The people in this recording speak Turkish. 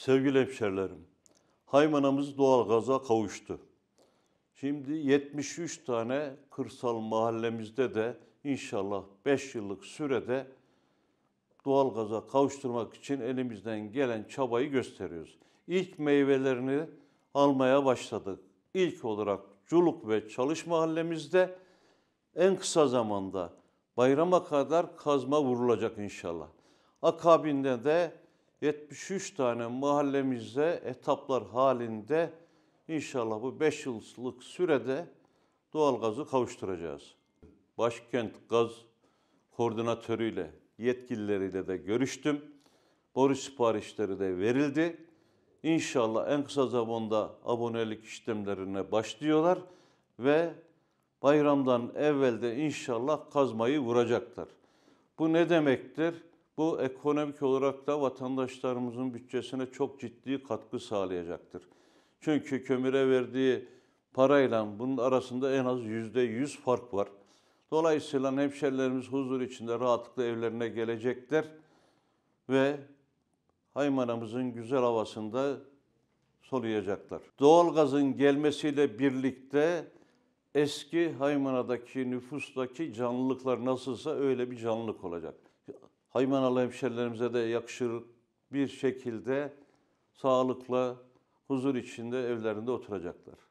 Sevgili hemşerilerim, Haymanamız doğal gaza kavuştu. Şimdi 73 tane kırsal mahallemizde de inşallah 5 yıllık sürede doğal gaza kavuşturmak için elimizden gelen çabayı gösteriyoruz. İlk meyvelerini almaya başladık. İlk olarak Culuk ve Çalış mahallemizde en kısa zamanda bayrama kadar kazma vurulacak inşallah. Akabinde de 73 tane mahallemizde etaplar halinde inşallah bu 5 yıllık sürede doğalgazı kavuşturacağız. Başkent Gaz Koordinatörüyle, yetkilileriyle de görüştüm. Boru siparişleri de verildi. İnşallah en kısa zamanda abonelik işlemlerine başlıyorlar ve bayramdan evvel de inşallah kazmayı vuracaklar. Bu ne demektir? Bu ekonomik olarak da vatandaşlarımızın bütçesine çok ciddi katkı sağlayacaktır. Çünkü kömüre verdiği parayla bunun arasında en az yüzde yüz fark var. Dolayısıyla hemşerilerimiz huzur içinde rahatlıkla evlerine gelecekler ve Haymanamızın güzel havasında soluyacaklar. Doğalgazın gelmesiyle birlikte eski Haymana'daki nüfustaki canlılıklar nasılsa öyle bir canlılık olacak hayvanalı hemşerilerimize de yakışır bir şekilde sağlıkla, huzur içinde evlerinde oturacaklar.